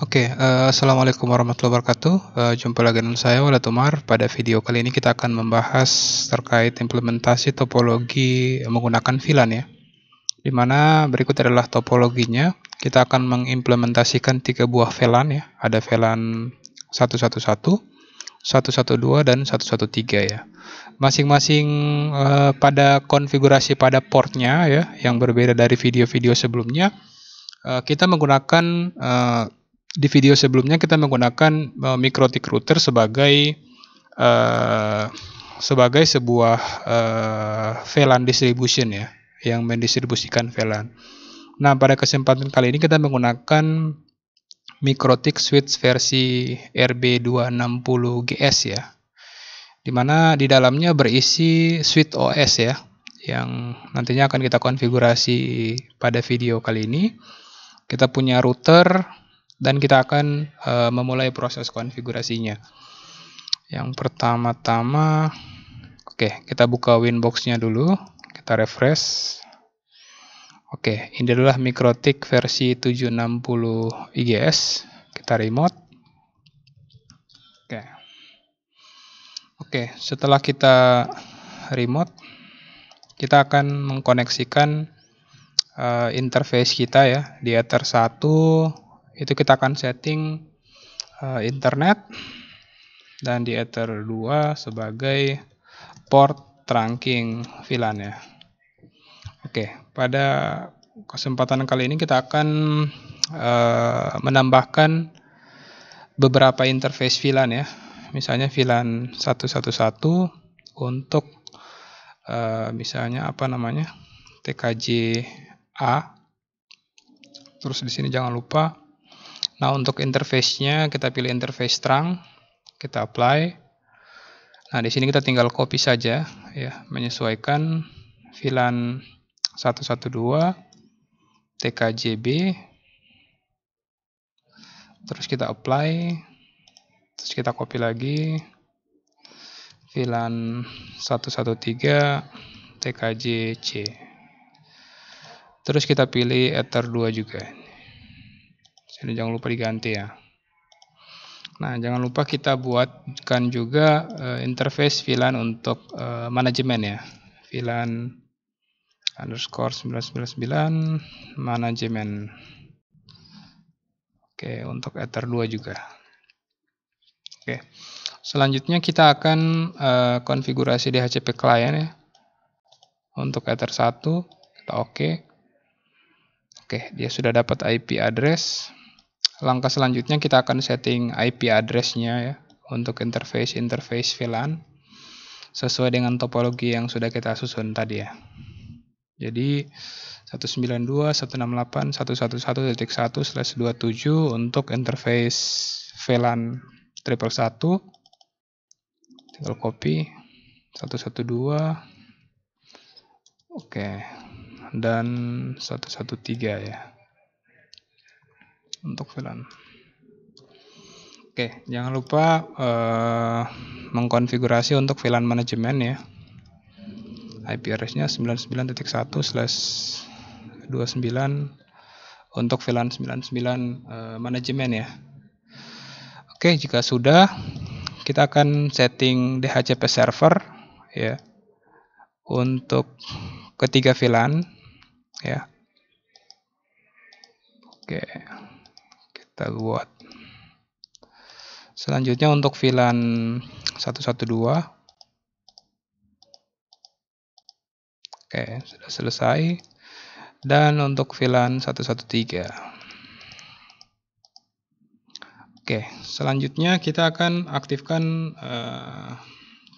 Oke, okay, uh, eh, assalamualaikum warahmatullahi wabarakatuh. Uh, jumpa lagi dengan saya Wala Tumar. Pada video kali ini kita akan membahas terkait implementasi topologi menggunakan VLAN ya. Dimana berikut adalah topologinya. Kita akan mengimplementasikan tiga buah VLAN ya. Ada VLAN 111, 112 dan 113 ya. Masing-masing uh, pada konfigurasi pada portnya ya, yang berbeda dari video-video sebelumnya. kita menggunakan di video sebelumnya kita menggunakan uh, eh, mikrotik router sebagai uh, sebagai sebuah uh, VLAN distribution ya yang mendistribusikan VLAN. Nah, pada kesempatan kali ini kita menggunakan Mikrotik switch versi RB260GS ya. Dimana di dalamnya berisi switch OS ya yang nantinya akan kita konfigurasi pada video kali ini. Kita punya router dan kita akan uh, memulai proses konfigurasinya. Yang pertama-tama, oke, okay, kita buka Winboxnya dulu, kita refresh. Oke, okay, ini adalah Mikrotik versi 760 IGS. Kita remote. Oke. Okay. Oke, setelah kita remote, kita akan mengkoneksikan uh, interface kita ya di Ether 1 itu kita akan setting uh, internet dan di ether 2 sebagai port trunking VLAN ya. Oke, pada kesempatan kali ini kita akan uh, menambahkan beberapa interface VLAN ya. Misalnya VLAN 111 untuk uh, misalnya apa namanya? TKJ A. Terus di sini jangan lupa Nah, untuk interface-nya kita pilih interface terang, kita apply. Nah, di sini kita tinggal copy saja ya, menyesuaikan VLAN 112 TKJB. Terus kita apply. Terus kita copy lagi VLAN 113 TKJC. Terus kita pilih Ether 2 juga. Jadi jangan lupa diganti ya. Nah, jangan lupa kita buatkan juga uh, interface VLAN untuk uh, manajemen ya. VLAN underscore 999 manajemen. Oke, untuk Ether 2 juga. Oke. Selanjutnya kita akan uh, konfigurasi DHCP client ya. Untuk Ether 1 kita oke. Oke, dia sudah dapat IP address. Langkah selanjutnya kita akan setting IP addressnya ya untuk interface interface VLAN sesuai dengan topologi yang sudah kita susun tadi ya. Jadi 1921681111 27 untuk interface VLAN triple satu, tinggal copy 112 oke dan 113 ya untuk VLAN, Oke, jangan lupa uh, mengkonfigurasi untuk VLAN manajemen ya. IP address-nya 99.1/29 untuk VLAN 99 uh, manajemen ya. Oke, jika sudah kita akan setting DHCP server ya untuk ketiga VLAN ya. Oke kita buat selanjutnya untuk VLAN 112 oke sudah selesai dan untuk VLAN 113 Oke, selanjutnya kita akan aktifkan uh,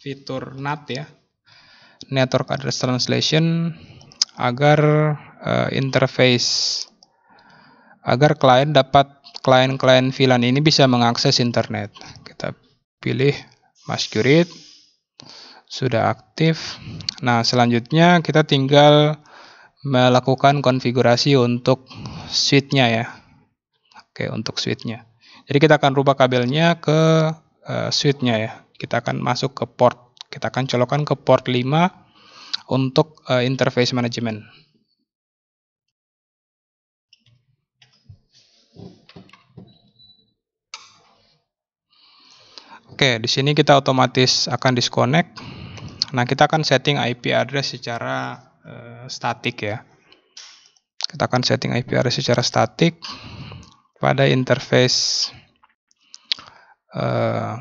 fitur NAT ya, Network Address Translation, agar uh, interface, agar klien dapat klien-klien VLAN ini bisa mengakses internet. Kita pilih Mas Sudah aktif. Nah, selanjutnya kita tinggal melakukan konfigurasi untuk switch-nya ya. Oke, untuk switch-nya. Jadi kita akan rubah kabelnya ke uh, eh, switch-nya ya. Kita akan masuk ke port. Kita akan colokan ke port 5 untuk uh, interface management. Oke, di sini kita otomatis akan disconnect. Nah, kita akan setting IP address secara uh, statik ya. Kita akan setting IP address secara statik pada interface uh,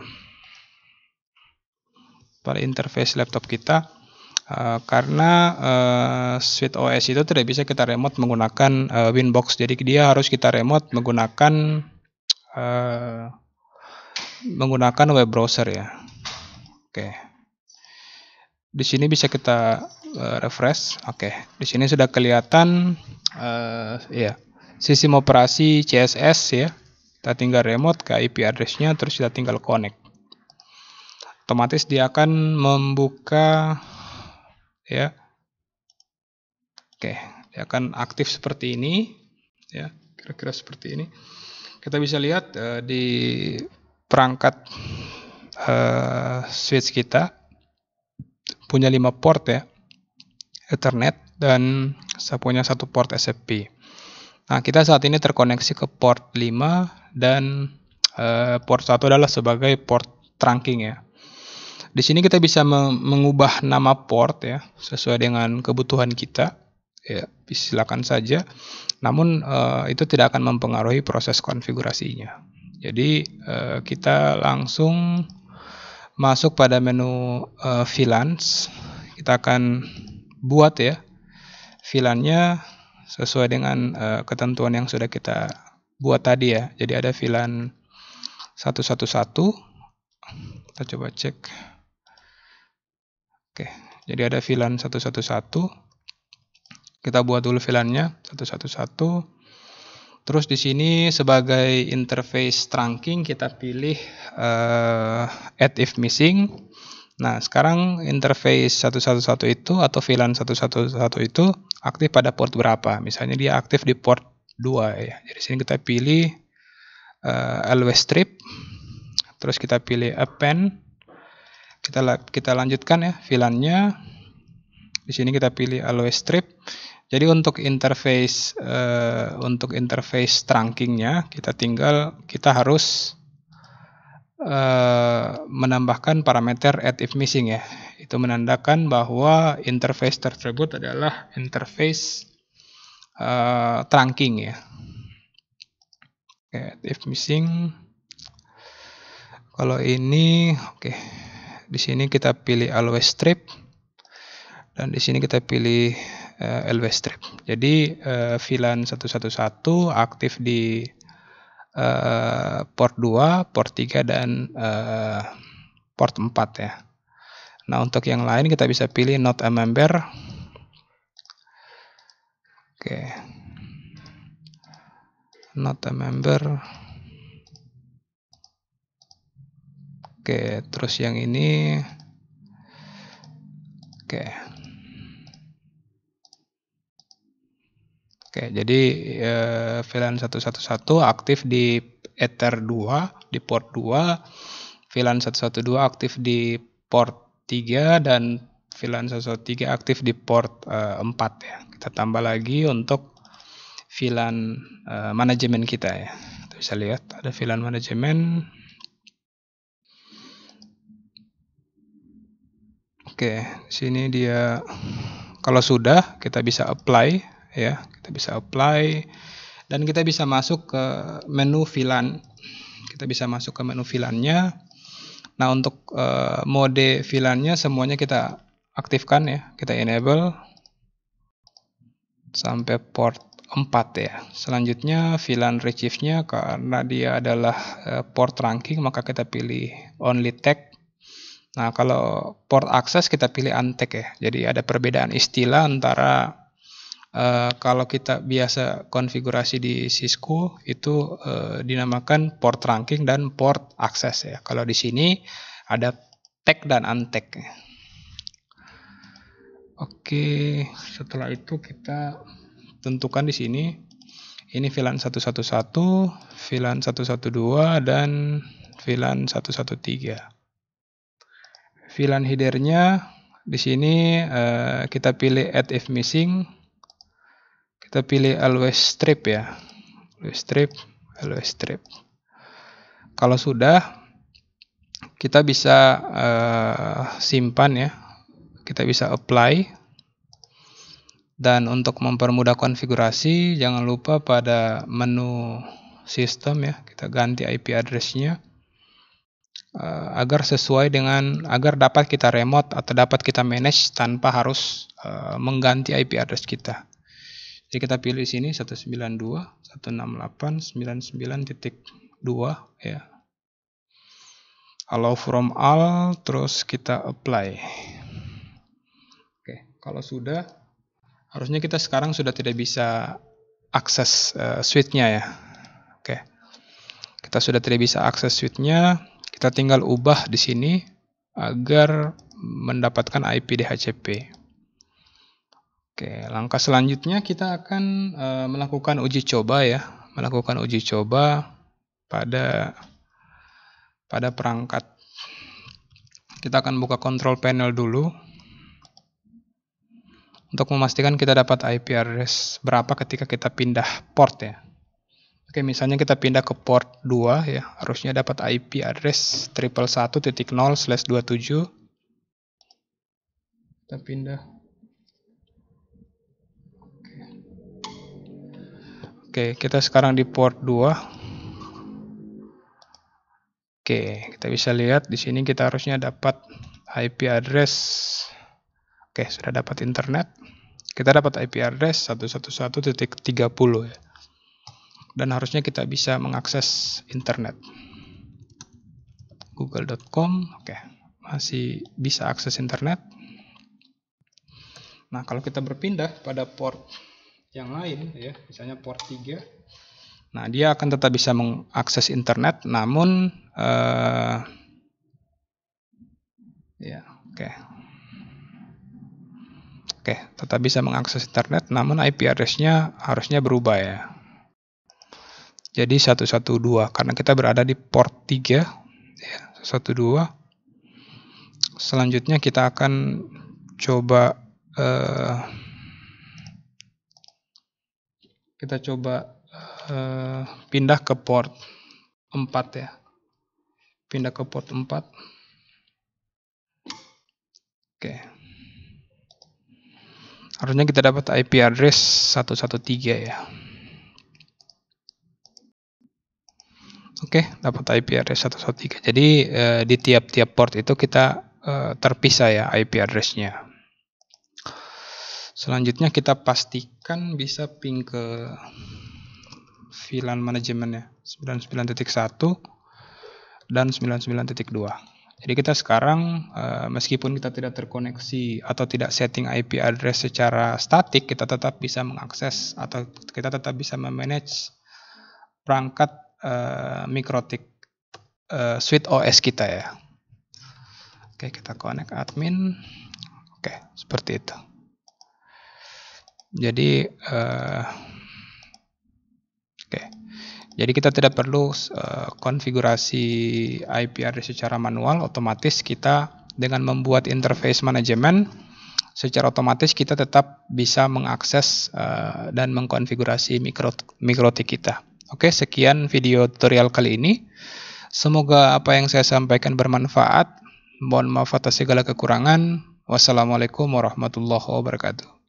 pada interface laptop kita uh, karena uh, Suite OS itu tidak bisa kita remote menggunakan uh, Winbox. Jadi dia harus kita remote menggunakan menggunakan web browser ya. Oke. Di sini bisa kita eh, refresh. Oke, di sini sudah kelihatan uh, ya sistem operasi CSS ya. Kita tinggal remote ke IP address-nya terus kita tinggal connect. Otomatis dia akan membuka ya. Oke, dia akan aktif seperti ini ya, kira-kira seperti ini. Kita bisa lihat uh, di perangkat uh, switch kita punya 5 port ya Ethernet dan saya punya satu port SFP nah kita saat ini terkoneksi ke port 5 dan uh, port 1 adalah sebagai port trunking ya di sini kita bisa mengubah nama port ya sesuai dengan kebutuhan kita ya silakan saja namun uh, itu tidak akan mempengaruhi proses konfigurasinya jadi uh, kita langsung masuk pada menu uh, eh, VLANs. Kita akan buat ya vlan sesuai dengan uh, ketentuan yang sudah kita buat tadi ya. Jadi ada VLAN 111. Kita coba cek. Oke, jadi ada VLAN 111. Kita buat dulu VLAN-nya 111. Terus di sini sebagai interface trunking kita pilih uh, add if missing. Nah, sekarang interface 111 itu atau VLAN 111 itu aktif pada port berapa? Misalnya dia aktif di port 2 ya. Jadi sini kita pilih uh, eh, always strip. Terus kita pilih append. Kita kita lanjutkan ya VLAN-nya. Di sini kita pilih always strip. Jadi untuk interface uh, untuk interface trunkingnya kita tinggal kita harus uh, menambahkan parameter add if missing ya. Itu menandakan bahwa interface tersebut adalah interface uh, trunking ya. Add if missing kalau ini oke okay. di sini kita pilih always strip dan di sini kita pilih uh, LW strip. Jadi uh, VLAN 111 aktif di uh, port 2, port 3 dan uh, port 4 ya. Nah, untuk yang lain kita bisa pilih not a member. Oke. Okay. Not a member. Oke, okay, terus yang ini Oke. Okay. Oke, jadi eh, VLAN 111 aktif di Ether 2, di port 2, VLAN 112 aktif di port 3 dan VLAN 113 aktif di port eh, 4 ya. Kita tambah lagi untuk VLAN eh, manajemen kita ya. Kita bisa lihat ada VLAN manajemen. Oke, sini dia kalau sudah kita bisa apply ya kita bisa apply dan kita bisa masuk ke menu VLAN kita bisa masuk ke menu VLAN-nya nah untuk uh, mode VLAN-nya semuanya kita aktifkan ya kita enable sampai port 4 ya selanjutnya VLAN receive nya karena dia adalah eh, port ranking maka kita pilih only tag nah kalau port access kita pilih untag ya jadi ada perbedaan istilah antara Eh, kalau kita biasa konfigurasi di Cisco itu uh, dinamakan port ranking dan port access ya. Kalau di sini ada tag dan untag. Oke, setelah itu kita tentukan di sini ini VLAN 111, VLAN 112 dan VLAN 113. VLAN headernya di sini uh, kita pilih add if missing kita pilih always strip ya always strip always strip kalau sudah kita bisa uh, simpan ya kita bisa apply dan untuk mempermudah konfigurasi jangan lupa pada menu sistem ya kita ganti IP addressnya uh, agar sesuai dengan agar dapat kita remote atau dapat kita manage tanpa harus uh, mengganti IP address kita. Jadi kita pilih sini 192.168.99.2 ya. Allow from all terus kita apply. Oke, kalau sudah harusnya kita sekarang sudah tidak bisa akses uh, suite-nya ya. Oke. Kita sudah tidak bisa akses suite-nya, kita tinggal ubah di sini agar mendapatkan IP DHCP. Oke, langkah selanjutnya kita akan e, melakukan uji coba ya, melakukan uji coba pada pada perangkat. Kita akan buka control panel dulu untuk memastikan kita dapat IP address berapa ketika kita pindah port ya. Oke, misalnya kita pindah ke port 2 ya, harusnya dapat IP address 111.0/27. Kita pindah Oke, kita sekarang di port 2. Oke, kita bisa lihat di sini kita harusnya dapat IP address. Oke, sudah dapat internet. Kita dapat IP address 111.30 ya. Dan harusnya kita bisa mengakses internet. google.com. Oke, masih bisa akses internet. Nah, kalau kita berpindah pada port yang lain ya misalnya port 3 nah dia akan tetap bisa mengakses internet namun uh, ya oke okay. oke okay, tetap bisa mengakses internet namun IP address-nya harusnya berubah ya jadi 112 karena kita berada di port 3 ya 112 selanjutnya kita akan coba uh, kita coba uh, pindah ke port 4 ya pindah ke port 4 oke okay. harusnya kita dapat IP address 113 ya oke okay, dapat IP address 113 jadi uh, di tiap-tiap port itu kita uh, terpisah ya IP addressnya Selanjutnya kita pastikan bisa ping ke VLAN manajemennya 99.1 dan 99.2. Jadi kita sekarang eh, meskipun kita tidak terkoneksi atau tidak setting IP address secara statik, kita tetap bisa mengakses atau kita tetap bisa memanage perangkat eh, mikrotik uh, suite OS kita ya. Oke, kita connect admin. Oke, seperti itu. Jadi uh, oke. Okay. Jadi kita tidak perlu uh, konfigurasi address secara manual, otomatis kita dengan membuat interface manajemen secara otomatis kita tetap bisa mengakses uh, dan mengkonfigurasi mikro mikrotik kita. Oke, okay, sekian video tutorial kali ini. Semoga apa yang saya sampaikan bermanfaat. Mohon maaf atas segala kekurangan. Wassalamualaikum warahmatullahi wabarakatuh.